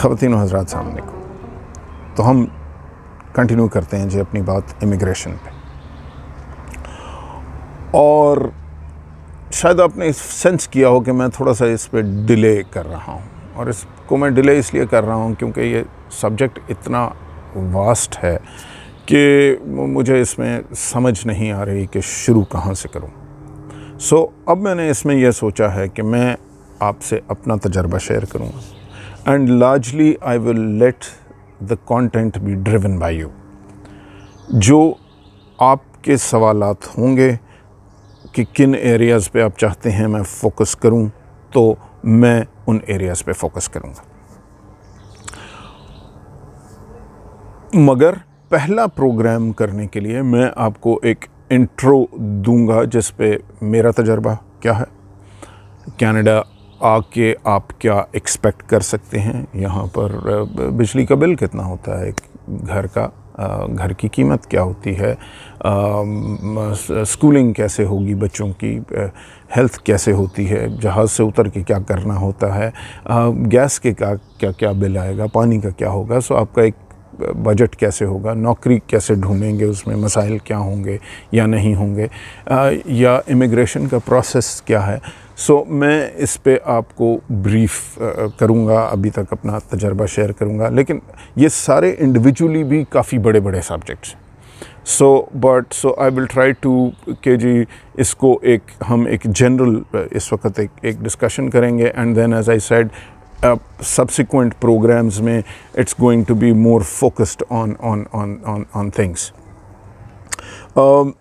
ख़वान हजरात सामने को तो हम कंटिन्यू करते हैं जी अपनी बात इमिग्रेशन पे और शायद आपने सेंस किया हो कि मैं थोड़ा सा इस पर डिले कर रहा हूँ और इसको मैं डिले इसलिए कर रहा हूँ क्योंकि ये सब्जेक्ट इतना वास्ट है कि मुझे इसमें समझ नहीं आ रही कि शुरू कहाँ से करूँ सो so, अब मैंने इसमें यह सोचा है कि मैं आपसे अपना तजर्बा शेयर करूँगा and largely I will let the content be driven by you जो आपके सवाल होंगे कि किन एरियाज़ पे आप चाहते हैं मैं फ़ोकस करूं तो मैं उन एरियाज़ पे फ़ोकस करूंगा मगर पहला प्रोग्राम करने के लिए मैं आपको एक इंट्रो दूंगा जिस पे मेरा तजर्बा क्या है कनाडा आके आप क्या एक्सपेक्ट कर सकते हैं यहाँ पर बिजली का बिल कितना होता है घर का घर की कीमत क्या होती है स्कूलिंग कैसे होगी बच्चों की हेल्थ कैसे होती है जहाज़ से उतर के क्या करना होता है गैस के का क्या क्या बिल आएगा पानी का क्या होगा सो आपका एक बजट कैसे होगा नौकरी कैसे ढूंढेंगे उसमें मसाइल क्या होंगे या नहीं होंगे या इमिग्रेशन का प्रोसेस क्या है सो so, मैं इस पर आपको ब्रीफ करूँगा अभी तक अपना तजर्बा शेयर करूँगा लेकिन ये सारे इंडिविजुअली भी काफ़ी बड़े बड़े सब्जेक्ट्स हैं so but so I will try to के जी इसको एक हम एक जनरल इस वक्त एक एक डिस्कशन करेंगे and then as I said uh, subsequent programs may it's going to be more focused on on on on, on things um,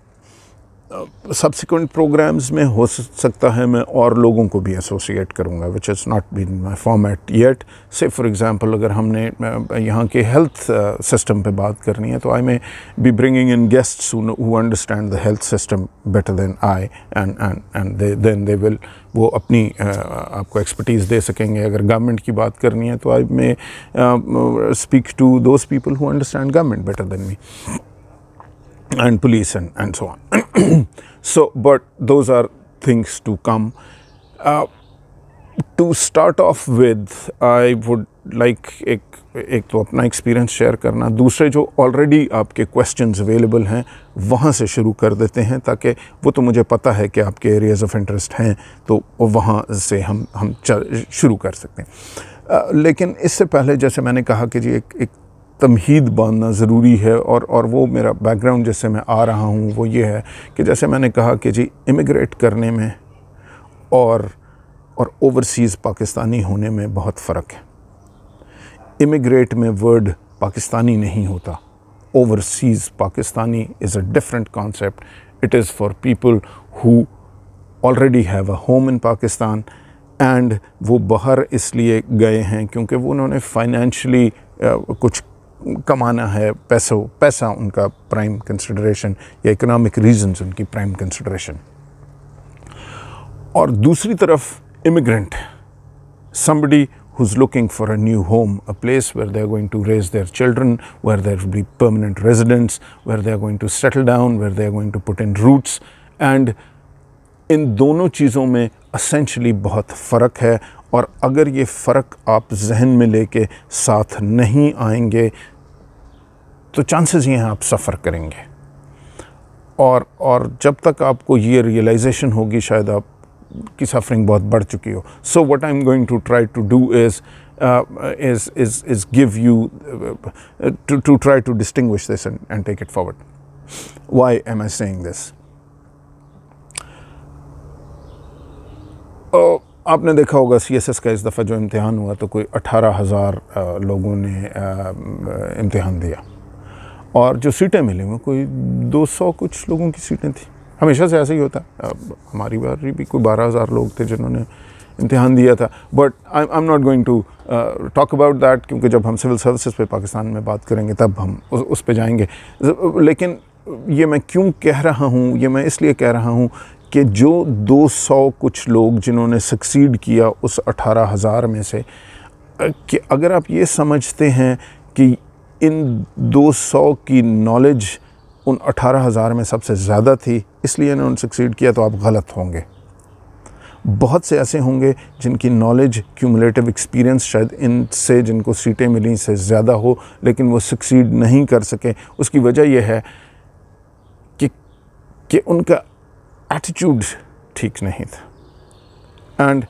subsequent programmes में हो सकता है मैं और लोगों को भी एसोसिएट करूँगा which is not been my format yet से फॉर एग्ज़ाम्पल अगर हमने यहाँ के हेल्थ सिस्टम पे बात करनी है तो I may be bringing in guests who understand the health system better than I and and and then they will वो अपनी uh, आपको एक्सपर्टीज़ दे सकेंगे अगर गवर्नमेंट की बात करनी है तो I may speak to those people who understand government better than me and police and, and so on. so, but those are things to come. Uh, to start off with, I would like एक एक तो अपना experience share करना दूसरे जो already आपके questions available हैं वहाँ से शुरू कर देते हैं ताकि वो तो मुझे पता है कि आपके एरियाज़ ऑफ इंटरेस्ट हैं तो वहाँ से हम हम शुरू कर सकते हैं लेकिन इससे पहले जैसे मैंने कहा कि जी एक एक तमहीद बांधना ज़रूरी है और और वो मेरा बैकग्राउंड जैसे मैं आ रहा हूँ वो ये है कि जैसे मैंने कहा कि जी इमिग्रेट करने में और और ओवरसीज़ पाकिस्तानी होने में बहुत फ़र्क है इमिग्रेट में वर्ड पाकिस्तानी नहीं होता overseas Pakistani is a different concept it is for people who already have a home in Pakistan and वो बाहर इसलिए गए हैं क्योंकि वो उन्होंने फाइनेंशली कुछ कमाना है पैसों पैसा उनका प्राइम कंसिडरेशन या इकोनॉमिक रीजंस उनकी प्राइम कंसिडरेशन और दूसरी तरफ immigrant somebody who is looking for a new home a place where they are going to raise their children where there be permanent residence where they are going to settle down where they are going to put in roots and इन दोनों चीज़ों में essentially बहुत फ़र्क है और अगर ये फ़र्क आप जहन में लेके साथ नहीं आएंगे तो चांसेस ये हैं आप सफ़र करेंगे और और जब तक आपको ये रियलाइजेशन होगी शायद आप की सफरिंग बहुत बढ़ चुकी हो so what I am going to try to do is is is is give you to to try to distinguish this and take it forward why am I saying this आपने देखा होगा C S S का इस दफ़ा जो इम्तहान हुआ तो कोई अठारह हज़ार लोगों ने इम्तहान दिया और जो सीटें मिली वो कोई 200 कुछ लोगों की सीटें थी हमेशा से ऐसा ही होता हमारी बारी भी कोई बारह हज़ार लोग थे जिन्होंने इम्तहान दिया था but I I am not going to talk about that क्योंकि जब हम सिविल सर्विसेज पे पाकिस्तान में बात करेंगे तब हम उस, उस पर जाएंगे लेकिन ये मैं क्यों कह रहा हूँ ये मैं इसलिए कह रहा हूँ कि जो 200 कुछ लोग जिन्होंने सक्सीड किया उस अठारह हज़ार में से कि अगर आप ये समझते हैं कि इन 200 की नॉलेज उन अठारह हज़ार में सबसे ज़्यादा थी इसलिए इन्होंने सक्सीड किया तो आप गलत होंगे बहुत से ऐसे होंगे जिनकी नॉलेज क्यूमुलेटिव एक्सपीरियंस शायद इनसे जिनको सीटें मिली से ज़्यादा हो लेकिन वो सक्सीड नहीं कर सके उसकी वजह यह है कि कि उनका attitude ठीक नहीं था and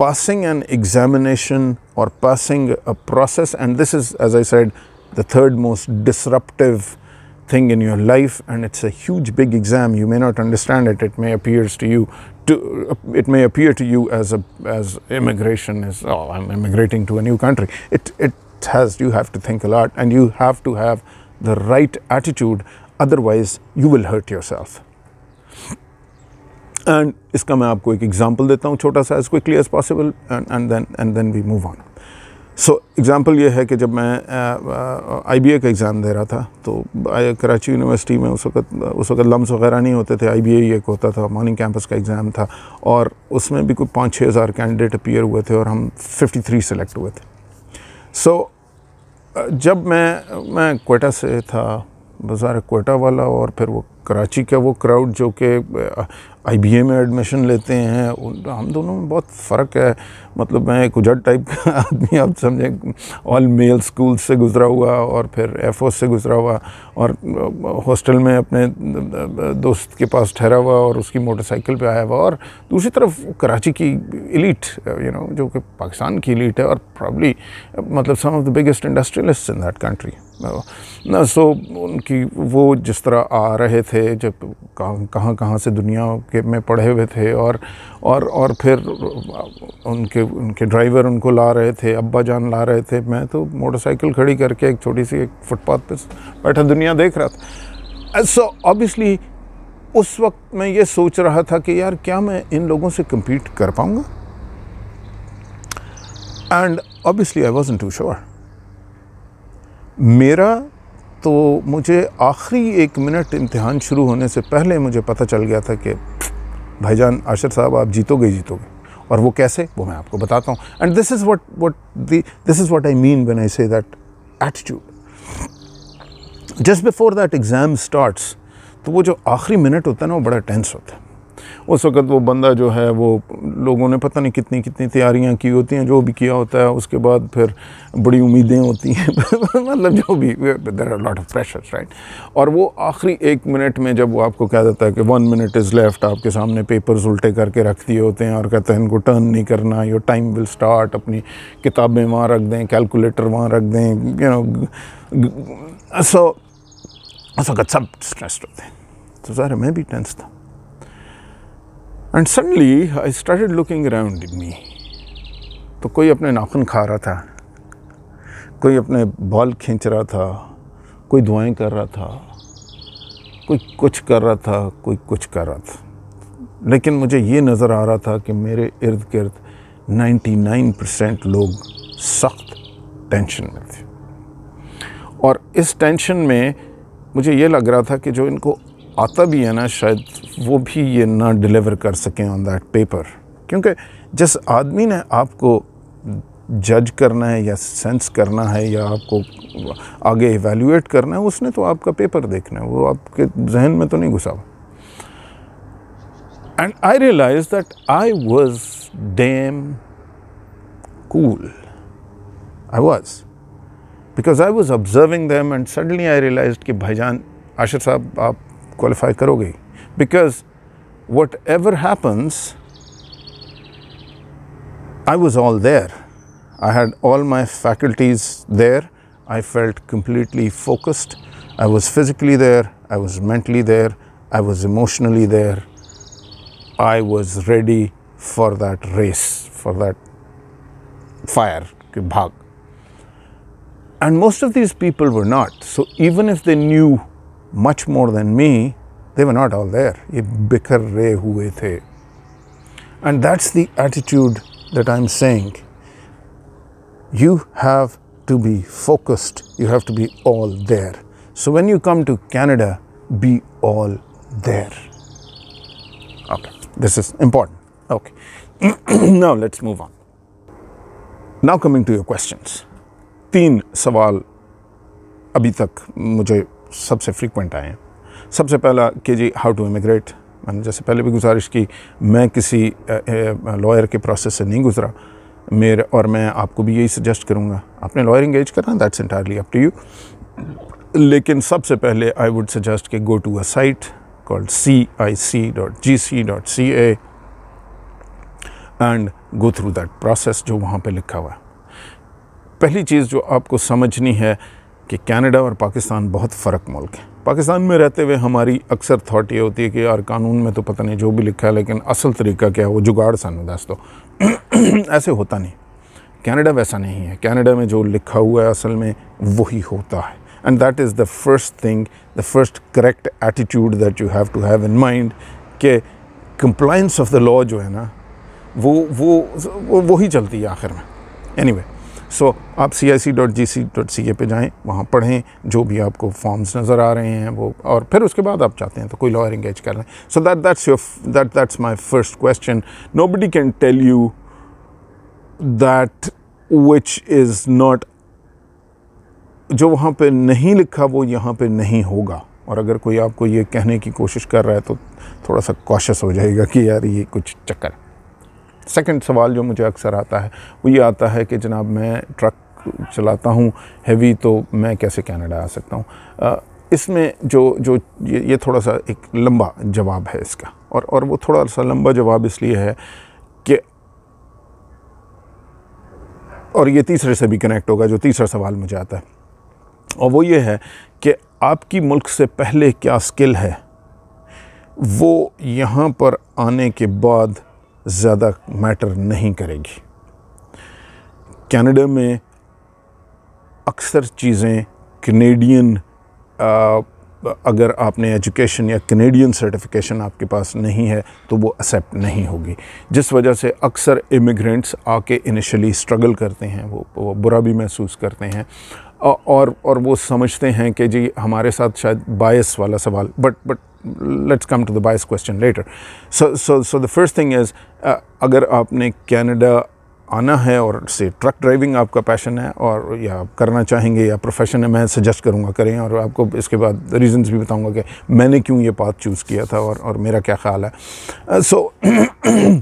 passing an examination or passing a process and this is as I said the third most disruptive thing in your life and it's a huge big exam you may not understand it it may appears to you to it may appear to you as a as immigration is oh I'm immigrating to a new country it it has you have to think a lot and you have to have the right attitude otherwise you will hurt yourself and इसका मैं आपको एक example देता हूँ छोटा सा as quickly as possible and and then and then we move on so example ये है कि जब मैं आई का एग्ज़ाम दे रहा था तो कराची यूनिवर्सिटी में उस वक्त उस वक्त लम्स वगैरह नहीं होते थे आई बी एक होता था मॉर्निंग कैंपस का एग्ज़ाम था और उसमें भी कोई पाँच छः हज़ार कैंडिडेट अपीयर हुए थे और हम फिफ्टी थ्री सेलेक्ट हुए थे सो so, जब मैं मैं कोटा से था बाजार कोटा वाला और फिर वो कराची का वो क्राउड जो कि आई बी ए में एडमिशन लेते हैं उन हम दोनों में बहुत फ़र्क है मतलब मैं एक उजट टाइप का आदमी आप समझें ऑल मेल स्कूल से गुज़रा हुआ और फिर एफ ओ से गुज़रा हुआ और हॉस्टल में अपने दोस्त के पास ठहरा हुआ और उसकी मोटरसाइकिल पे आया हुआ और दूसरी तरफ कराची की इलीट यू नो जो कि पाकिस्तान की इलीट है और प्रॉब्ली मतलब some of the biggest industrialist in that country ना सो उनकी वो जिस तरह आ रहे थे जब कहाँ कहाँ से दुनिया के में पढ़े हुए थे और और और फिर उनके उनके ड्राइवर उनको ला रहे थे अब्बा जान ला रहे थे मैं तो मोटरसाइकिल खड़ी करके एक छोटी सी एक फुटपाथ पे बैठा दुनिया देख रहा था सो ऑब्वियसली उस वक्त मैं ये सोच रहा था कि यार क्या मैं इन लोगों से कम्पीट कर पाऊँगा and obviously I was too sure मेरा तो मुझे आखिरी एक मिनट इम्तहान शुरू होने से पहले मुझे पता चल गया था कि भाईजान आशर साहब आप जीतोगे जीतोगे और वो कैसे वो मैं आपको बताता हूँ and this is what what this is what I mean when I say that attitude just before that exam starts तो वो जो आखिरी मिनट होता है ना वो बड़ा टेंस होता है उस वक़्त वो बंदा जो है वो लोगों ने पता नहीं कितनी कितनी तैयारियाँ की होती हैं जो भी किया होता है उसके बाद फिर बड़ी उम्मीदें होती हैं मतलब जो भी there are lot of pressure right और वो आखिरी एक मिनट में जब वो आपको कह देता है कि वन मिनट इज़ लेफ्ट आपके सामने पेपर्स उल्टे करके रख दिए होते हैं और कहते हैं इनको टर्न नहीं करना योर टाइम विल स्टार्ट अपनी किताबें वहाँ रख दें कैलकुलेटर वहाँ रख दें यू नो सो उस वक्त सब स्ट्रेस्ड होते हैं तो सर मैं भी टेंस था and suddenly I started looking around me तो कोई अपने नाखून खा रहा था कोई अपने बाल खींच रहा था कोई दुआएं कर रहा था कोई कुछ कर रहा था कोई कुछ कर रहा था लेकिन मुझे ये नज़र आ रहा था कि मेरे इर्द गिर्द 99 परसेंट लोग सख्त टेंशन में थे और इस टेंशन में मुझे ये लग रहा था कि जो इनको आता भी है ना शायद वो भी ये ना डिलीवर कर सकें ऑन दैट पेपर क्योंकि जिस आदमी ने आपको जज करना है या सेंस करना है या आपको आगे एवेल्यूएट करना है उसने तो आपका पेपर देखना है वो आपके जहन में तो नहीं घुसा हुआ and I realise that I was damn cool I was because I was observing them and suddenly I realise कि भाईजान आशिर साहब आप qualify karoge because whatever happens I was all there I had all my faculties there I felt completely focused I was physically there I was mentally there I was emotionally there I was ready for that race for that fire bhag and most of these people were not so even if they knew much more than me, they were not all there. Ye bikar re hue the. And that's the attitude that I'm saying. You have to be focused, you have to be all there. So when you come to Canada, be all there. Okay, this is important. Okay, now let's move on. Now coming to your questions. Teen सवाल अभी Mujay सबसे frequent आए हैं सबसे पहला कि जी how to immigrate मैंने जैसे पहले भी गुजारिश की मैं किसी लॉयर के प्रोसेस से नहीं गुजरा मेरे और मैं आपको भी यही सजेस्ट करूँगा आपने लॉयर इंगेज करना that's entirely up to you लेकिन सबसे पहले आई वुड सजेस्ट कि go to a site called C I C dot G C dot C A and go through that process जो वहाँ पे लिखा हुआ है पहली चीज़ जो आपको समझनी है कि कनाडा और पाकिस्तान बहुत फ़र्क मुल्क है पाकिस्तान में रहते हुए हमारी अक्सर थाट ये होती है कि यार कानून में तो पता नहीं जो भी लिखा है लेकिन असल तरीका क्या है वो जुगाड़ सानू दस दो ऐसे होता नहीं कनाडा वैसा नहीं है कनाडा में जो लिखा हुआ है असल में वही होता है and that is the first thing the first correct attitude that you have to have in mind के कंप्लाइंस ऑफ द लॉ जो है ना वो वो वही चलती है आखिर में एनी anyway, सो आप सी I C dot G C dot C ए पर जाएँ वहाँ पढ़ें जो भी आपको फॉर्म्स नज़र आ रहे हैं वो और फिर उसके बाद आप चाहते हैं तो कोई लॉयर इंगेज कर लें so that that's your that that's my first question nobody can tell you that which is not जो वहाँ पर नहीं लिखा वो यहाँ पर नहीं होगा और अगर कोई आपको ये कहने की कोशिश कर रहा है तो थोड़ा सा कॉशस हो जाएगा कि यार ये कुछ चक्कर सेकंड सवाल जो मुझे अक्सर आता है वो ये आता है कि जनाब मैं ट्रक चलाता हूँ हैवी तो मैं कैसे कनाडा आ सकता हूँ इसमें जो जो ये, ये थोड़ा सा एक लंबा जवाब है इसका और और वो थोड़ा सा लंबा जवाब इसलिए है कि और ये तीसरे से भी कनेक्ट होगा जो तीसरा सवाल मुझे आता है और वो ये है कि आपकी मुल्क से पहले क्या स्किल है वो यहाँ पर आने के बाद ज़्यादा मैटर नहीं करेगी कनाडा में अक्सर चीज़ें कनेडियन अगर आपने एजुकेशन या कनेडियन सर्टिफिकेशन आपके पास नहीं है तो वो एक्सेप्ट नहीं होगी जिस वजह से अक्सर इमिग्रेंट्स आके इनिशियली स्ट्रगल करते हैं वो, वो बुरा भी महसूस करते हैं और और वो समझते हैं कि जी हमारे साथ शायद बायस वाला सवाल but but let's come to the bias question later so so so the first thing is अगर आपने कैनेडा आना है और से ट्रक ड्राइविंग आपका पैशन है और या आप करना चाहेंगे या प्रोफेशन है मैं सजेस्ट करूँगा करें और आपको इसके बाद रीजंस भी बताऊँगा कि मैंने क्यों ये पाथ चूज़ किया था और और मेरा क्या ख्याल है सो so,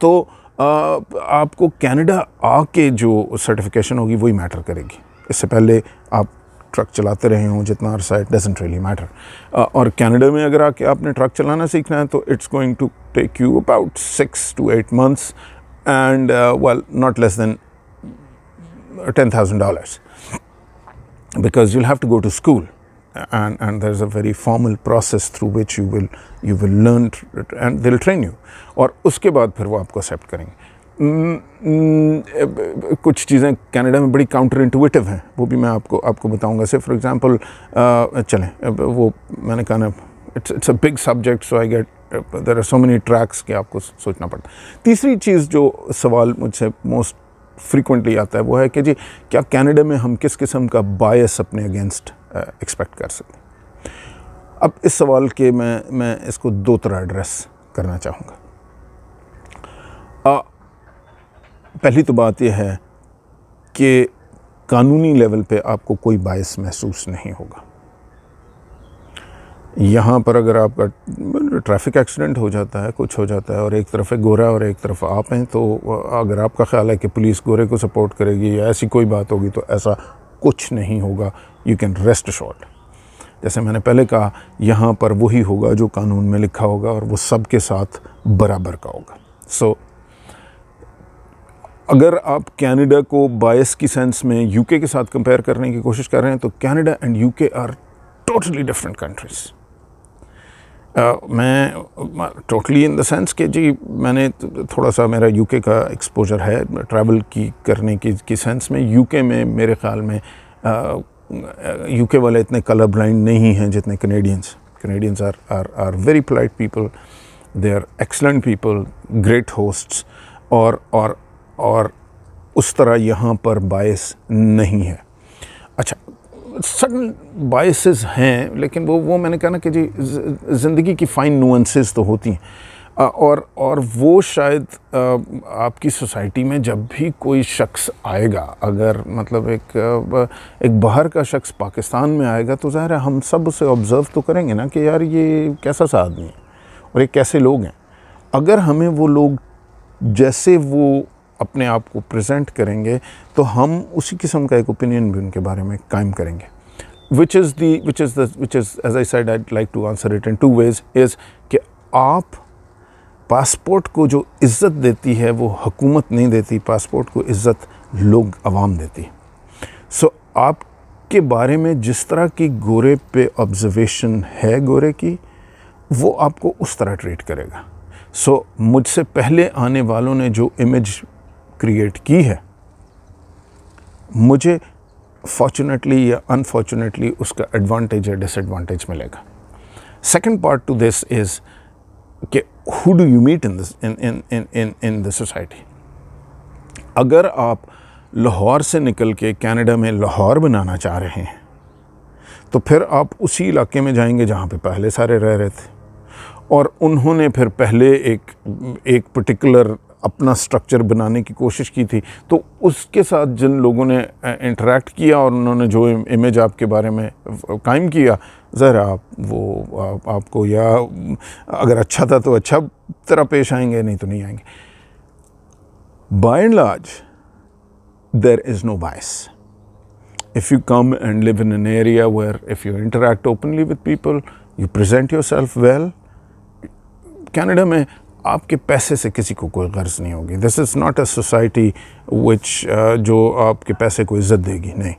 तो uh, आपको कनाडा आके जो सर्टिफिकेशन होगी वही मैटर करेगी इससे पहले आप ट्रक चलाते रहे हों जितना अरसा इट डजेंट रियली मैटर और कनाडा में अगर आके आपने ट्रक चलाना सीखना है तो it's going to take you about six to eight months and well not less than ten thousand dollars because have to go to school and and there is a very formal process through which you will you will learn and they'll train you और उसके बाद फिर वो आपको accept करेंगे हम्म, कुछ चीज़ें Canada में बड़ी काउंटर इंटूटिव हैं वो भी मैं आपको आपको बताऊंगा से फॉर एग्जांपल चलें वो मैंने कहा ना it's it's a big subject so I get there are so many tracks के आपको सोचना पड़ता तीसरी चीज़ जो सवाल मुझसे मोस्ट फ्रीक्वेंटली आता है वो है कि जी क्या कैनेडा में हम किस किस्म का बायस अपने अगेंस्ट एक्सपेक्ट कर सकते हैं अब इस सवाल के मैं मैं इसको दो तरह एड्रेस करना चाहूँगा पहली तो बात यह है कि कानूनी लेवल पे आपको कोई बायस महसूस नहीं होगा यहाँ पर अगर आपका ट्रैफिक एक्सीडेंट हो जाता है कुछ हो जाता है और एक तरफ है गोरा और एक तरफ आप हैं तो अगर आपका ख्याल है कि पुलिस गोरे को सपोर्ट करेगी या ऐसी कोई बात होगी तो ऐसा कुछ नहीं होगा यू कैन रेस्ट शॉर्ट जैसे मैंने पहले कहा यहाँ पर वही होगा जो कानून में लिखा होगा और वो सब के साथ बराबर का होगा सो so, अगर आप कनाडा को बायस की सेंस में यूके के साथ कंपेयर करने की कोशिश कर रहे हैं तो Canada and UK are totally different countries मैं टोटली इन द सेंस कि जी मैंने थोड़ा सा मेरा यूके का एक्सपोजर है ट्रैवल की करने की की सेंस में यूके में मेरे ख्याल में यूके uh, uh, वाले इतने कलर ब्लाइंड नहीं हैं जितने Canadians Canadians are are are very polite people they are excellent people great hosts और और और उस तरह यहाँ पर बायस नहीं है अच्छा सडन बायसेस हैं लेकिन वो वो मैंने कहा ना कि जी ज़िंदगी की फ़ाइन नुअंसेस तो होती हैं और और वो शायद आपकी सोसाइटी में जब भी कोई शख्स आएगा अगर मतलब एक एक बाहर का शख्स पाकिस्तान में आएगा तो ज़ाहिर है हम सब उसे ऑब्ज़र्व तो करेंगे ना कि यार ये कैसा सा आदमी है और ये कैसे लोग हैं अगर हमें वो लोग जैसे वो अपने आप को प्रेजेंट करेंगे तो हम उसी किस्म का एक ओपिनियन भी उनके बारे में कायम करेंगे which is the which is which is as I said I like to answer it in two ways is कि आप पासपोर्ट को जो इज़्ज़त देती है वो हकूमत नहीं देती पासपोर्ट को इज़्ज़त लोग आवाम देती सो so, आपके बारे में जिस तरह की गोरे पे ऑब्जर्वेशन है गोरे की वो आपको उस तरह ट्रीट करेगा सो so, मुझसे पहले आने वालों ने जो इमेज क्रिएट की है मुझे फॉर्चुनेटली या अनफॉर्चुनेटली उसका एडवांटेज या डिसएडवांटेज मिलेगा second part to this is कि who do you meet in this in in in in in the society अगर आप लाहौर से निकल के कनाडा में लाहौर बनाना चाह रहे हैं तो फिर आप उसी इलाके में जाएंगे जहाँ पे पहले सारे रह रहे थे और उन्होंने फिर पहले एक एक पर्टिकुलर अपना स्ट्रक्चर बनाने की कोशिश की थी तो उसके साथ जिन लोगों ने इंटरेक्ट किया और उन्होंने जो इमेज आपके बारे में कायम किया ज़रा आप वो आप, आपको या अगर अच्छा था तो अच्छा तरह पेश आएंगे नहीं तो नहीं आएंगे by and large there is no bias if you come and live in area where if you you openly with people you present yourself well Canada में आपके पैसे से किसी को कोई गर्ज नहीं होगी this is not a society which जो आपके पैसे को इज़्ज़त देगी नहीं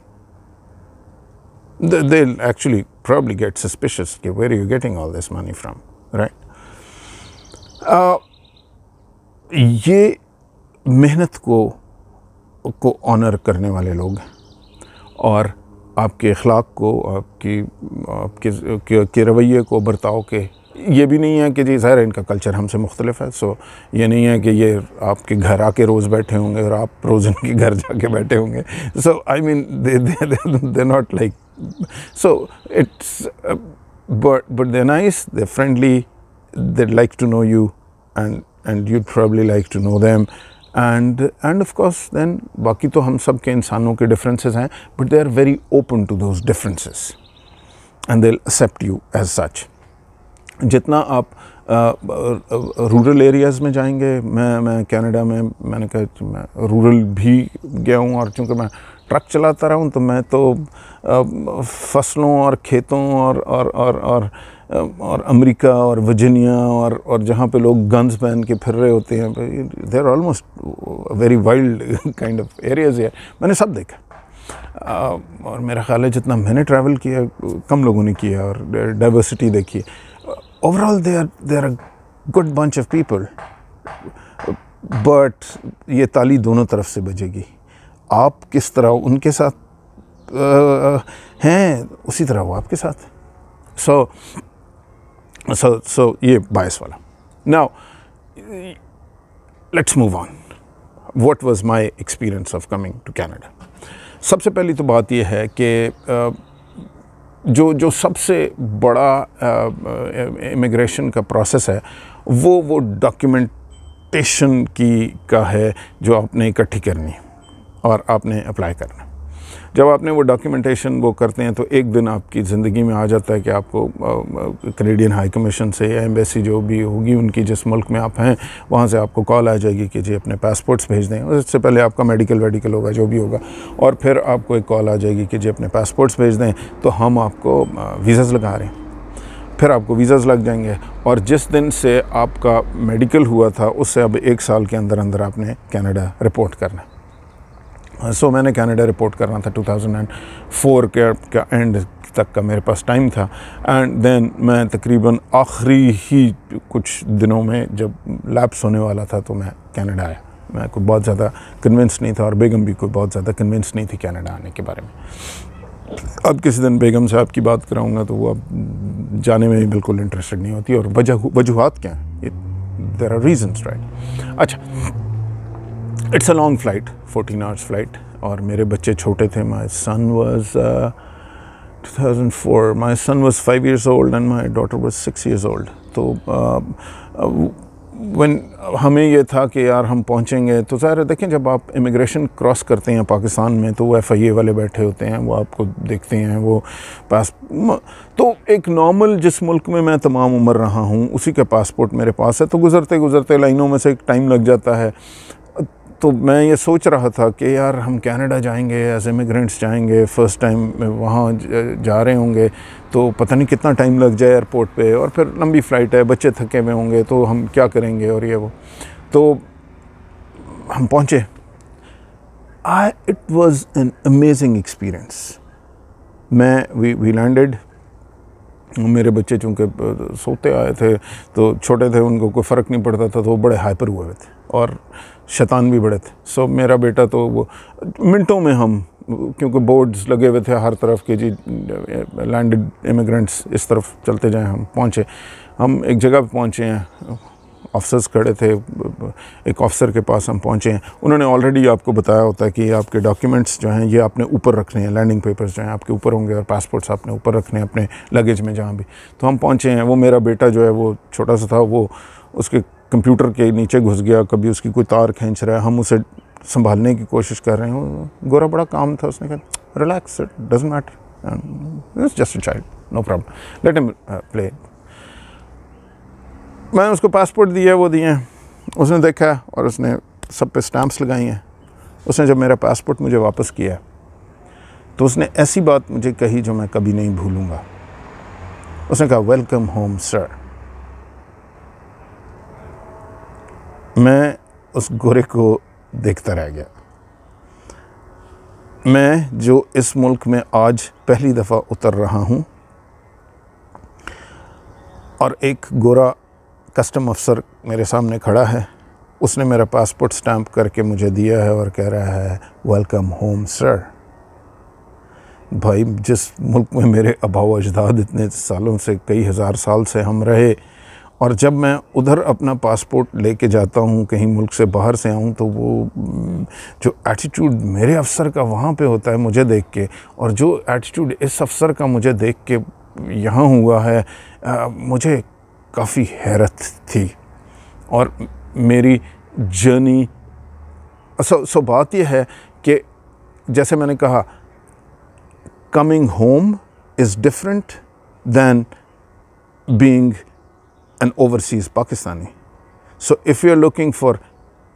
they actually probably get suspicious कि where you getting all this money from right ये मेहनत को को ऑनर करने वाले लोग हैं और आपके अखलाक को आपकी आपके के, के रवैये को बर्ताव के ये भी नहीं है कि जी ज़ाहिर इनका कल्चर हमसे मुख्तलिफ है सो ये नहीं है कि ये आपके घर आके रोज़ बैठे होंगे और आप रोज़ इनके घर जा के बैठे होंगे so I mean they not like so it's but but they nice they friendly they like to know you and and you probably like to know them and and of course then बाकी तो हम सब के इंसानों के differences हैं but they are very open to those differences and they accept you as such जितना आप रूरल एरियाज़ में जाएंगे मैं मैं कनाडा में मैंने कहा मैं रूरल भी गया हूँ और चूँकि मैं ट्रक चलाता रहा हूँ तो मैं तो फसलों और खेतों और और और और और अमेरिका और वर्जीनिया और और जहाँ पे लोग गन्स पहन के फिर रहे होते हैं they are almost very wild kind of areas है मैंने सब देखा और मेरा ख्याल है जितना मैंने ट्रैवल किया कम लोगों ने किया और डाइवर्सिटी देखी है overall they are they are a good bunch of people but ये ताली दोनों तरफ से बजेगी आप किस तरह उनके साथ आ, हैं उसी तरह वो आपके साथ सो सो सो ये बायस वाला now let's move on what was my experience of coming to Canada सबसे पहली तो बात यह है कि जो जो सबसे बड़ा इमिग्रेशन का प्रोसेस है वो वो डॉक्यूमेंटेशन की का है जो आपने इकट्ठी करनी और आपने अप्लाई करना जब आपने वो डॉक्यूमेंटेशन वो करते हैं तो एक दिन आपकी ज़िंदगी में आ जाता है कि आपको कनेडियन हाई कमीशन से या एम्बेसी जो भी होगी उनकी जिस मुल्क में आप हैं वहाँ से आपको कॉल आ जाएगी कि जी अपने पासपोर्ट्स भेज दें उससे पहले आपका मेडिकल वेडिकल होगा जो भी होगा और फिर आपको एक कॉल आ जाएगी कि जी अपने पासपोर्ट्स भेज दें तो हम आपको वीज़ाज़ लगा रहे हैं फिर आपको वीज़ाज़ लग जाएंगे और जिस दिन से आपका मेडिकल हुआ था उससे अब एक साल के अंदर अंदर आपने कनाडा रिपोर्ट करना है सो हाँ, मैंने कनाडा रिपोर्ट करना था 2004 के, के एंड तक का मेरे पास टाइम था एंड देन मैं तकरीबन आखिरी ही कुछ दिनों में जब लैप्स होने वाला था तो मैं कनाडा आया मैं कोई बहुत ज़्यादा कन्विंस नहीं था और बेगम भी कोई बहुत ज़्यादा कन्विंस नहीं थी कनाडा आने के बारे में अब किसी दिन बेगम साहब की बात कराऊंगा तो वो अब जाने में बिल्कुल इंटरेस्टेड नहीं होती और वजह वजूहत क्या हैं देर आर रीजन्स राइट अच्छा it's a long flight fourteen hours flight और मेरे बच्चे छोटे थे my son was four my son was five years old and my daughter was six years old तो वन uh, uh, हमें यह था कि यार हम पहुँचेंगे तो ज़ाहिर देखें जब आप इमिग्रेशन क्रॉस करते हैं पाकिस्तान में तो वो एफ आई ए वाले बैठे होते हैं वो आपको देखते हैं वो पास तो एक नॉर्मल जिस मुल्क में मैं तमाम उम्र रहा हूँ उसी का पासपोर्ट मेरे पास है तो गुज़रते गुज़रते लाइनों में से एक टाइम लग जाता है तो मैं ये सोच रहा था कि यार हम कनाडा जाएंगे एज इमिग्रेंट्स जाएंगे फ़र्स्ट टाइम वहाँ जा रहे होंगे तो पता नहीं कितना टाइम लग जाए एयरपोर्ट पे और फिर लंबी फ़्लाइट है बच्चे थके हुए होंगे तो हम क्या करेंगे और ये वो तो हम पहुँचे I it was an amazing experience मैं वी वी लैंडेड मेरे बच्चे चूँकि सोते आए थे तो छोटे थे उनको कोई फ़र्क नहीं पड़ता था तो वो बड़े हाइपर हुए हुए थे और शैतान भी बड़े थे सो मेरा बेटा तो वो मिनटों में हम क्योंकि बोर्ड्स लगे हुए थे हर तरफ के जी लैंडेड इमिग्रेंट्स इस तरफ चलते जाएं हम पहुँचे हम एक जगह पर पहुँचे हैं ऑफिसर्स खड़े थे एक ऑफिसर के पास हम पहुँचे हैं उन्होंने ऑलरेडी आपको बताया होता है कि आपके डॉक्यूमेंट्स जो हैं ये आपने ऊपर रखने हैं लैंडिंग पेपर्स जो हैं आपके ऊपर होंगे और पासपोर्ट्स आपने ऊपर रखने हैं अपने लगेज में जहाँ भी तो हम पहुँचे हैं वो मेरा बेटा जो है वो छोटा सा था वो उसके कंप्यूटर के नीचे घुस गया कभी उसकी कोई तार खींच रहा है हम उसे संभालने की कोशिश कर रहे हैं गोरा बड़ा काम था उसने कहा relax it does matter it's just a child no problem let em play मैंने उसको पासपोर्ट दिया वो दिए उसने देखा और उसने सब पे स्टैंप्स लगाई हैं उसने जब मेरा पासपोर्ट मुझे वापस किया तो उसने ऐसी बात मुझे कही जो मैं कभी नहीं भूलूंगा उसने कहा वेलकम होम सर मैं उस गोरे को देखता रह गया मैं जो इस मुल्क में आज पहली दफ़ा उतर रहा हूँ और एक गोरा कस्टम अफसर मेरे सामने खड़ा है उसने मेरा पासपोर्ट स्टैम्प करके मुझे दिया है और कह रहा है वेलकम होम सर भाई जिस मुल्क में मेरे अभाव अजदाद इतने सालों से कई हज़ार साल से हम रहे और जब मैं उधर अपना पासपोर्ट लेके जाता हूँ कहीं मुल्क से बाहर से आऊँ तो वो जो एटीट्यूड मेरे अफसर का वहाँ पे होता है मुझे देख के और जो एटीट्यूड इस अफसर का मुझे देख के यहाँ हुआ है आ, मुझे काफ़ी हैरत थी और मेरी जर्नी सो सो बात यह है कि जैसे मैंने कहा coming home is different than being an overseas Pakistani. So if you're looking for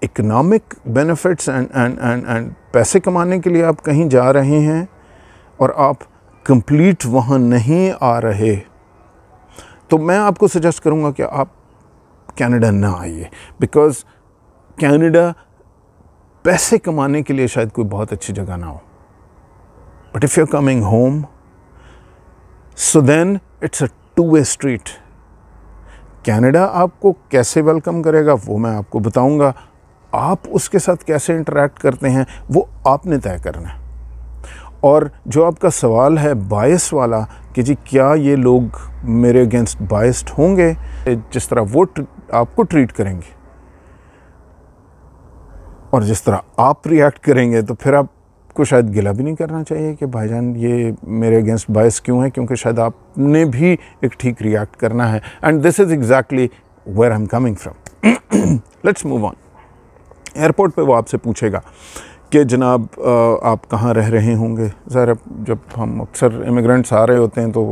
economic benefits and, and, and, and पैसे कमाने के लिए आप कहीं जा रहे हैं और आप कंप्लीट वहाँ नहीं आ रहे तो मैं आपको सजेस्ट करूँगा कि आप कैनेडा ना आइए बिकॉज़ कैनेडा पैसे कमाने के लिए शायद कोई बहुत अच्छी जगह ना हो but if you are coming home so then it's a two way street Canada आपको कैसे वेलकम करेगा वो मैं आपको बताऊंगा आप उसके साथ कैसे इंटरेक्ट करते हैं वो आपने तय करना है और जो आपका सवाल है बायस वाला कि जी क्या ये लोग मेरे अगेंस्ट बायस्ड होंगे जिस तरह वो आपको ट्रीट करेंगे और जिस तरह आप रिएक्ट करेंगे तो फिर आप को शायद गिला भी नहीं करना चाहिए कि भाईजान ये मेरे अगेंस्ट बायस क्यों है क्योंकि शायद आपने भी एक ठीक रिएक्ट करना है and this is exactly where I am coming from let's move on airport पे वो आपसे पूछेगा कि जनाब आप कहाँ रह रहे होंगे ज़ाहिर जब हम अक्सर इमिग्रेंट्स आ रहे होते हैं तो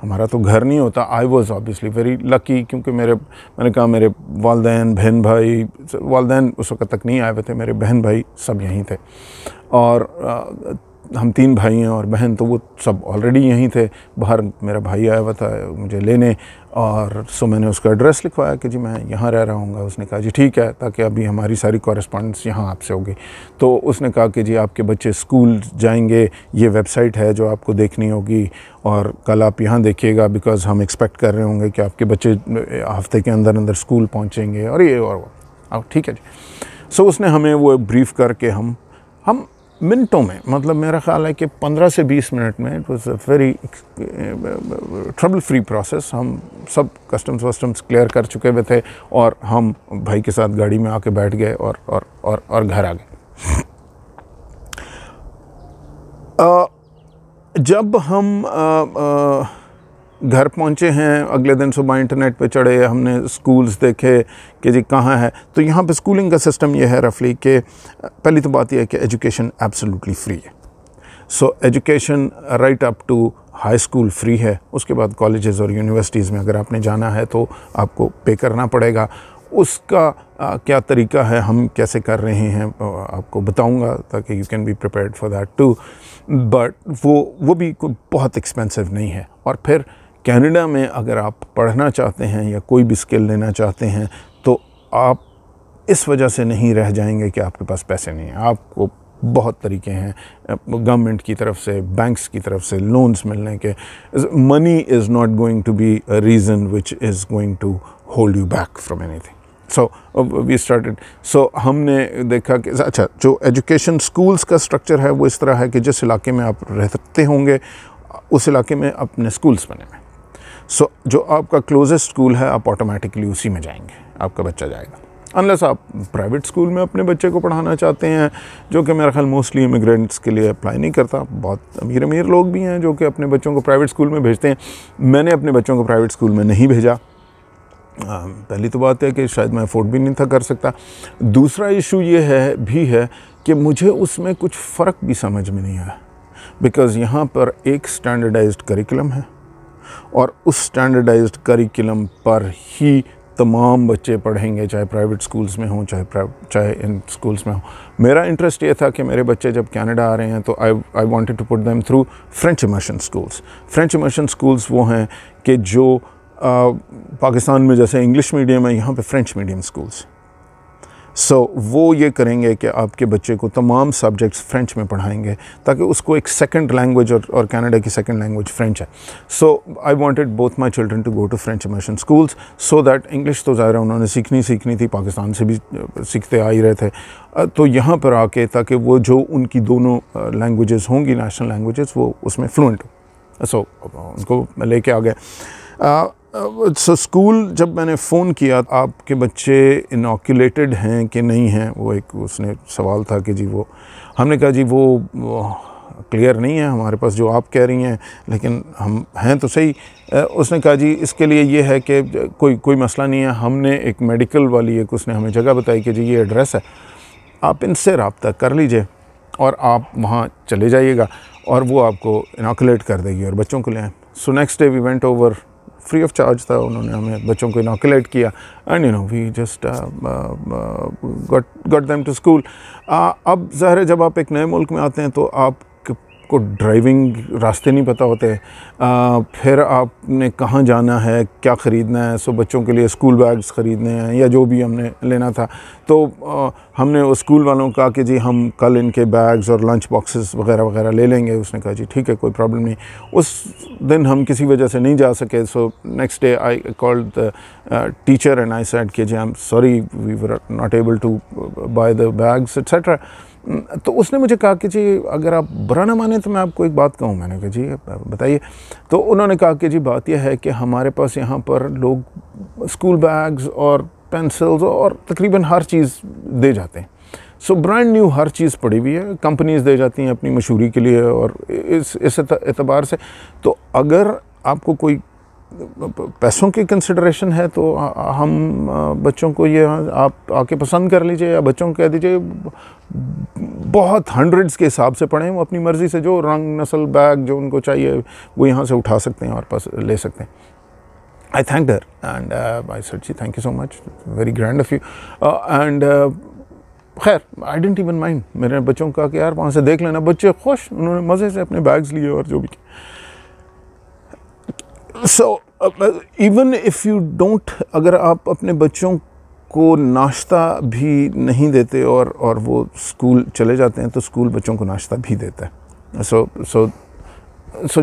हमारा तो घर नहीं होता I was obviously very lucky क्योंकि मेरे मैंने कहा मेरे वालदेन बहन भाई वालदेन उस वक्त तक नहीं आए हुए थे मेरे बहन भाई सब यहीं थे और हम तीन भाई हैं और बहन तो वो सब ऑलरेडी यहीं थे बाहर मेरा भाई आया हुआ था मुझे लेने और सो मैंने उसका एड्रेस लिखवाया कि जी मैं यहाँ रह रहा हूँ उसने कहा जी ठीक है ताकि अभी हमारी सारी कॉरेस्पॉन्डेंस यहाँ आपसे होगी तो उसने कहा कि जी आपके बच्चे स्कूल जाएंगे ये वेबसाइट है जो आपको देखनी होगी और कल आप यहाँ देखिएगा बिकॉज़ हम एक्सपेक्ट कर रहे होंगे कि आपके बच्चे हफ्ते के अंदर अंदर स्कूल पहुँचेंगे और ये और वो ठीक है जी सो so, उसने हमें वो ब्रीफ करके हम हम मिनटों में मतलब मेरा ख्याल है कि 15 से 20 मिनट में it was a very trouble free process हम सब कस्टम्स वस्टम्स क्लियर कर चुके हुए थे और हम भाई के साथ गाड़ी में आके बैठ गए और और और और घर आ गए जब हम आ, आ, घर पहुंचे हैं अगले दिन सुबह इंटरनेट पे चढ़े हमने स्कूल्स देखे कि जी कहाँ है तो यहाँ पे स्कूलिंग का सिस्टम ये है रफली कि पहली तो बात यह है कि एजुकेशन एब्सोल्युटली फ्री है so education right up to high school free है उसके बाद कॉलेजेस और यूनिवर्सिटीज़ में अगर आपने जाना है तो आपको पे करना पड़ेगा उसका आ, क्या तरीका है हम कैसे कर रहे हैं आपको बताऊंगा ताकि you can be prepared for that too but वो वो भी कोई बहुत एक्सपेंसिव नहीं है और फिर कनाडा में अगर आप पढ़ना चाहते हैं या कोई भी स्किल लेना चाहते हैं तो आप इस वजह से नहीं रह जाएंगे कि आपके पास पैसे नहीं हैं आपको बहुत तरीके हैं गवर्नमेंट की तरफ से बैंक्स की तरफ से लोन्स मिलने के money is not going to be reason which is going to hold you back from anything so we started so हमने देखा कि अच्छा जो एजुकेशन स्कूल्स का स्ट्रक्चर है वो इस तरह है कि जिस इलाके में आप रहते होंगे उस इलाके में अपने स्कूल्स बने हुए सो जो आपका क्लोजेस्ट स्कूल है आप ऑटोमेटिकली उसी में जाएंगे आपका बच्चा जाएगा अनलेस आप प्राइवेट स्कूल में अपने बच्चे को पढ़ाना चाहते हैं जो कि मेरा ख्याल मोस्टली इमिग्रेंट्स के लिए अप्लाई नहीं करता बहुत अमीर अमीर लोग भी हैं जो कि अपने बच्चों को प्राइवेट स्कूल में भेजते हैं मैंने अपने बच्चों को प्राइवेट स्कूल में नहीं भेजा पहली तो बात है कि शायद मैं अफोर्ड भी नहीं था कर सकता दूसरा इशू ये है भी है कि मुझे उसमें कुछ फ़र्क भी समझ में नहीं आया बिकॉज़ यहाँ पर एक स्टैंडर्डाइज करिकुलम है और उस स्टैंडर्डाइज्ड करिकुलम पर ही तमाम बच्चे पढ़ेंगे चाहे प्राइवेट स्कूल्स में हों चाहे चाहे इन स्कूल्स में हों मेरा इंटरेस्ट ये था कि मेरे बच्चे जब कनाडा आ रहे हैं तो I I wanted to put them through French immersion schools French immersion schools वो हैं कि जो आ, uh, पाकिस्तान में जैसे इंग्लिश मीडियम है यहाँ पे French medium schools so so, वो ये करेंगे कि आपके बच्चे को तमाम सब्जेक्ट्स फ्रेंच में पढ़ाएंगे ताकि उसको एक सेकंड लैंग्वेज और और कनाडा की सेकंड लैंग्वेज फ्रेंच है so I wanted both my children to go to French immersion schools so that English तो ज़ाहिर है उन्होंने सीखनी सीखनी थी पाकिस्तान से भी सीखते आ ही रहे थे तो यहाँ पर आके ताकि वो जो उनकी दोनों लैंग्वेजेस होंगी नेशनल लैंग्वेजेस वो उसमें फ्लुएंट सो so, उनको लेके आ गए सो स्कूल जब मैंने फ़ोन किया आपके बच्चे इनोकुलेटेड हैं कि नहीं हैं वो एक उसने सवाल था कि जी वो हमने कहा जी वो, वो क्लियर नहीं है हमारे पास जो आप कह रही हैं लेकिन हम हैं तो सही उसने कहा जी इसके लिए ये है कि कोई कोई मसला नहीं है हमने एक मेडिकल वाली एक उसने हमें जगह बताई कि जी ये एड्रेस है आप इनसे रबता कर लीजिए और आप वहाँ चले जाइएगा और वो आपको इनाकुलेट कर देगी और बच्चों को ले so next day we went over free of charge था उन्होंने हमें बच्चों को इनाकुलेट किया and you know we just got got them to school अब ज़ाहिर है जब आप एक नए मुल्क में आते हैं तो आप आपको ड्राइविंग रास्ते नहीं पता होते आ, फिर आपने कहाँ जाना है क्या ख़रीदना है सो बच्चों के लिए स्कूल बैग्स ख़रीदने हैं या जो भी हमने लेना था तो आ, हमने उस स्कूल वालों का कि जी हम कल इनके बैग्स और लंच बॉक्सेस वगैरह वगैरह ले लेंगे उसने कहा जी ठीक है कोई प्रॉब्लम नहीं उस दिन हम किसी वजह से नहीं जा सके so next day I called the teacher and I said कि जी I am sorry we were not able to buy the bags etcetera तो उसने मुझे कहा कि जी अगर आप बुरा ना माने तो मैं आपको एक बात कहूँ मैंने कहा जी बताइए तो उन्होंने कहा कि जी बात यह है कि हमारे पास यहाँ पर लोग स्कूल बैग्स और पेंसिल्स और तकरीबन हर चीज़ दे जाते हैं सो ब्रांड न्यू हर चीज़ पड़ी हुई है कंपनीज दे जाती हैं अपनी मशहूरी के लिए और इस इस एतबार से तो अगर आपको कोई पैसों की कंसिड्रेशन है तो हम बच्चों को ये आप आके पसंद कर लीजिए या बच्चों को कह दीजिए बहुत हंड्रेड्स के हिसाब से पड़े हैं वो अपनी मर्ज़ी से जो रंग नस्ल बैग जो उनको चाहिए वो यहाँ से उठा सकते हैं और पास ले सकते हैं I thanked her and I sir जी thank you so much very grand of you and खैर आई डेंट इवन माइंड मेरे बच्चों का कि यार वहाँ से देख लेना बच्चे खुश उन्होंने मज़े से अपने बैग्स लिए और जो भी so even if you don't अगर आप अपने बच्चों को नाश्ता भी नहीं देते और और वो स्कूल चले जाते हैं तो स्कूल बच्चों को नाश्ता भी देता है सो सो सो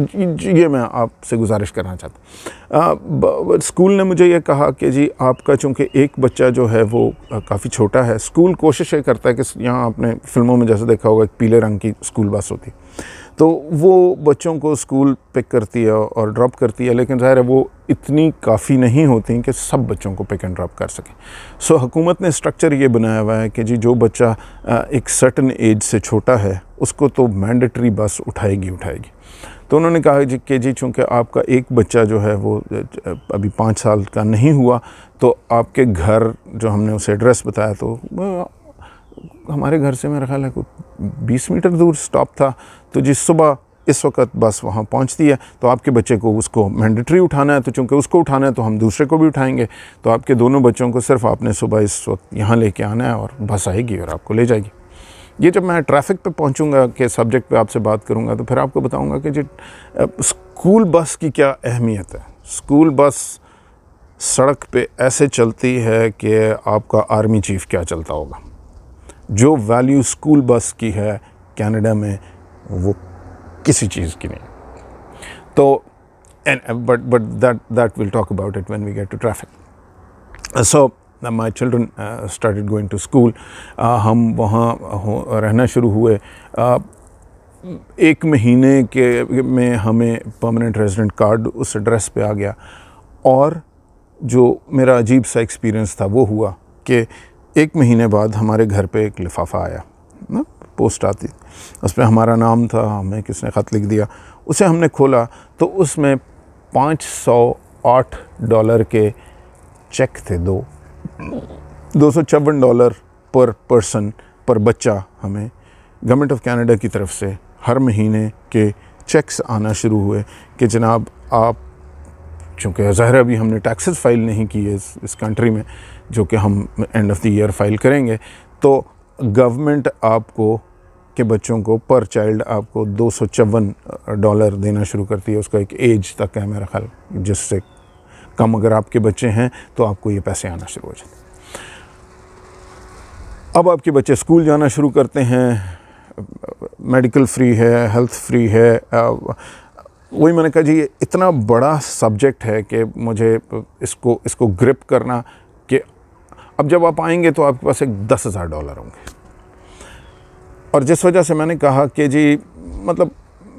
ये मैं आपसे गुजारिश करना चाहता हूँ स्कूल ने मुझे ये कहा कि जी आपका चूँकि एक बच्चा जो है वो काफ़ी छोटा है स्कूल कोशिश ये करता है कि यहाँ आपने फिल्मों में जैसे देखा होगा एक पीले रंग की स्कूल बस होती है तो वो बच्चों को स्कूल पिक करती है और ड्रॉप करती है लेकिन ज़ाहिर है वो इतनी काफ़ी नहीं होती कि सब बच्चों को पिक एंड ड्रॉप कर सकें सो so, हुकूमत ने स्ट्रक्चर ये बनाया हुआ है कि जी जो बच्चा एक सर्टन एज से छोटा है उसको तो मैंडेटरी बस उठाएगी उठाएगी तो उन्होंने कहा जी कि जी चूँकि आपका एक बच्चा जो है वो अभी पाँच साल का नहीं हुआ तो आपके घर जो हमने उसे एड्रेस बताया तो हमारे घर से मेरा ख्याल है कोई बीस मीटर दूर स्टॉप था तो जी सुबह इस वक्त बस वहाँ पहुँचती है तो आपके बच्चे को उसको मैंडेटरी उठाना है तो चूँकि उसको उठाना है तो हम दूसरे को भी उठाएंगे तो आपके दोनों बच्चों को सिर्फ आपने सुबह इस वक्त यहाँ लेके आना है और बस आएगी और आपको ले जाएगी ये जब मैं ट्रैफिक पे पहुँचूँगा के सब्जेक्ट पे आपसे बात करूँगा तो फिर आपको बताऊँगा कि जी स्कूल बस की क्या अहमियत है स्कूल बस सड़क पे ऐसे चलती है कि आपका आर्मी चीफ क्या चलता होगा जो वैल्यू स्कूल बस की है कनाडा में वो किसी चीज़ की नहीं तो and but but that that will talk about it when we get to traffic so my children started going to school हम वहाँ रहना शुरू हुए uh, एक महीने के में हमें परमानेंट रेजिडेंट कार्ड उस एड्रेस पे आ गया और जो मेरा अजीब सा एक्सपीरियंस था वो हुआ कि एक महीने बाद हमारे घर पे एक लिफाफा आया ना हाँ? पोस्ट आती उस पर हमारा नाम था हमें किसने ख़त लिख दिया उसे हमने खोला तो उसमें पाँच सौ आठ डॉलर के चेक थे दो दो सौ चौवन डॉलर पर पर्सन पर बच्चा हमें गवर्नमेंट ऑफ कनाडा की तरफ से हर महीने के चेक्स आना शुरू हुए कि जनाब आप चूँकि ज़ाहिर अभी हमने टैक्सेस फ़ाइल नहीं किए इस, इस कंट्री में जो कि हम end of the year file करेंगे तो गवर्नमेंट आपको के बच्चों को पर चाइल्ड आपको दो डॉलर देना शुरू करती है उसका एक एज तक है मेरा ख्याल जिससे कम अगर आपके बच्चे हैं तो आपको ये पैसे आना शुरू हो जाते हैं अब आपके बच्चे स्कूल जाना शुरू करते हैं मेडिकल फ्री है हेल्थ फ्री है वही मैंने कहा जी ये इतना बड़ा सब्जेक्ट है कि मुझे इसको इसको ग्रिप करना अब जब आप आएंगे तो आपके पास एक दस हज़ार डॉलर होंगे और जिस वजह से मैंने कहा कि जी मतलब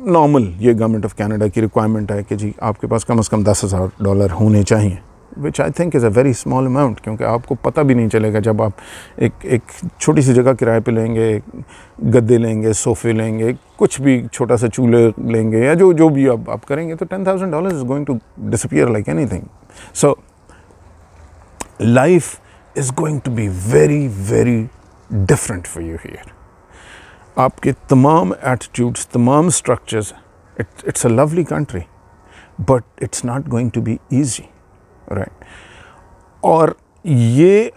नॉर्मल ये गवर्नमेंट ऑफ कनाडा की रिक्वायरमेंट है कि जी आपके पास कम अज़ कम दस हज़ार डॉलर होने चाहिए which I think is a very small amount क्योंकि आपको पता भी नहीं चलेगा जब आप एक एक छोटी सी जगह किराए पे लेंगे गद्दे लेंगे सोफे लेंगे कुछ भी छोटा सा चूल्हे लेंगे या जो जो भी आप, आप करेंगे तो ten thousand dollar is going to disappear like anything so life is going to be very, very different for you here. आपके तमाम attitudes, तमाम structures, it, it's a lovely country, but it's not going to be easy, right? Or, ये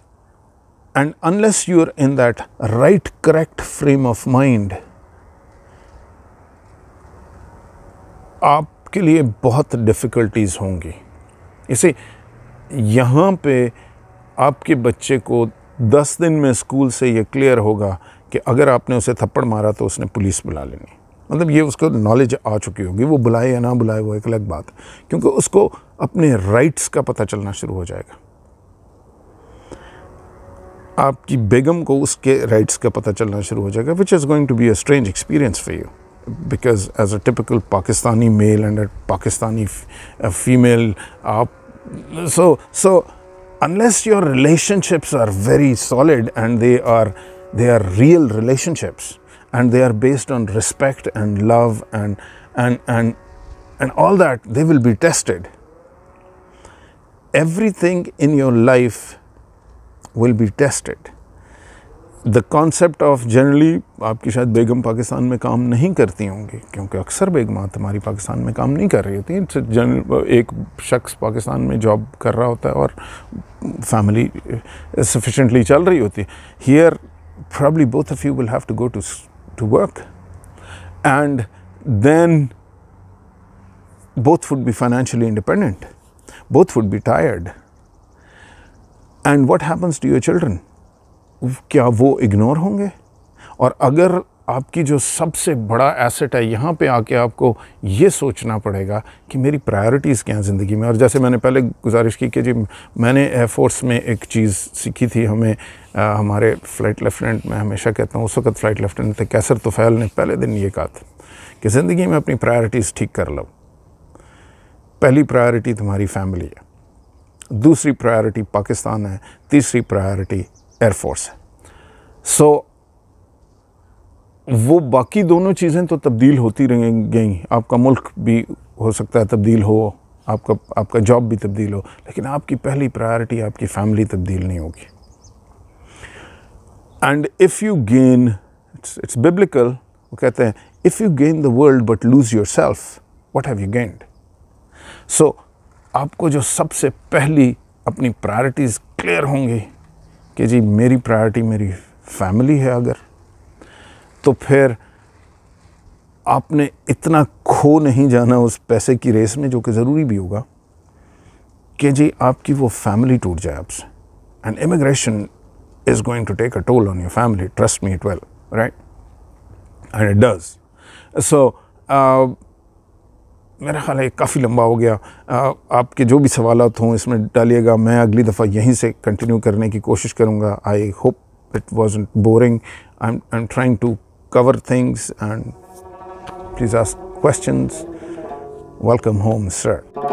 and unless you're in that right, correct frame of mind, आपके लिए बहुत difficulties होंगी इसे यहाँ पे आपके बच्चे को दस दिन में स्कूल से ये क्लियर होगा कि अगर आपने उसे थप्पड़ मारा तो उसने पुलिस बुला लेनी मतलब ये उसको नॉलेज आ चुकी होगी वो बुलाए या ना बुलाए वो एक अलग बात क्योंकि उसको अपने राइट्स का पता चलना शुरू हो जाएगा आपकी बेगम को उसके राइट्स का पता चलना शुरू हो जाएगा which is going to be a strange experience for you because as a typical Pakistani male and a Pakistani female आप so so unless your relationships are very solid and they are they are real relationships and they are based on respect and love and and and and all that they will be tested everything in your life will be tested the concept of generally आपकी शायद बेगम पाकिस्तान में काम नहीं करती होंगी क्योंकि अक्सर बेगमात तुम्हारी पाकिस्तान में काम नहीं कर रही होती इट्स जनरल एक शख्स पाकिस्तान में जॉब कर रहा होता है और फैमिली सफिशेंटली चल रही होती है here probably both of you will have to go to to work and then both would be financially independent both would be tired and what happens to your children क्या वो ignore होंगे और अगर आपकी जो सबसे बड़ा एसेट है यहाँ पे आके आपको ये सोचना पड़ेगा कि मेरी प्रायोरिटीज़ क्या हैं ज़िंदगी में और जैसे मैंने पहले गुजारिश की कि जी मैंने एयरफोर्स में एक चीज़ सीखी थी हमें आ, हमारे फ़्लाइट लेफ्टिनेंट मैं हमेशा कहता हूँ उस वक्त फ़्लाइट लेफ्टिनेंट थे कैसर तुफैल ने पहले दिन ये कहा था कि ज़िंदगी में अपनी प्रायोरिटीज़ ठीक कर लो पहली प्रायोरिटी तुम्हारी फैमिली है दूसरी प्रायोरिटी पाकिस्तान है तीसरी प्रायोरिटी एयरफोर्स है सो so, वो बाकी दोनों चीज़ें तो तब्दील होती रहें गई आपका मुल्क भी हो सकता है तब्दील हो आपका आपका जॉब भी तब्दील हो लेकिन आपकी पहली प्रायोरिटी आपकी फैमिली तब्दील नहीं होगी and if you gain it's it's biblical वो कहते हैं if you gain the world but lose yourself what have you gained so आपको जो सबसे पहली अपनी प्रायोरिटीज़ क्लियर होंगी कि जी मेरी प्रायोरिटी मेरी फैमिली है अगर तो फिर आपने इतना खो नहीं जाना उस पैसे की रेस में जो कि ज़रूरी भी होगा कि जी आपकी वो फैमिली टूट जाए आपसे and immigration is going to take a toll on your family trust me it will right and it does so मेरा ख्याल है काफ़ी लंबा हो गया uh, आपके जो भी सवाल हों इसमें डालिएगा मैं अगली दफ़ा यहीं से कंटिन्यू करने की कोशिश करूँगा I hope it wasn't boring. I'm, I'm trying to cover things and please ask questions. Welcome home, sir.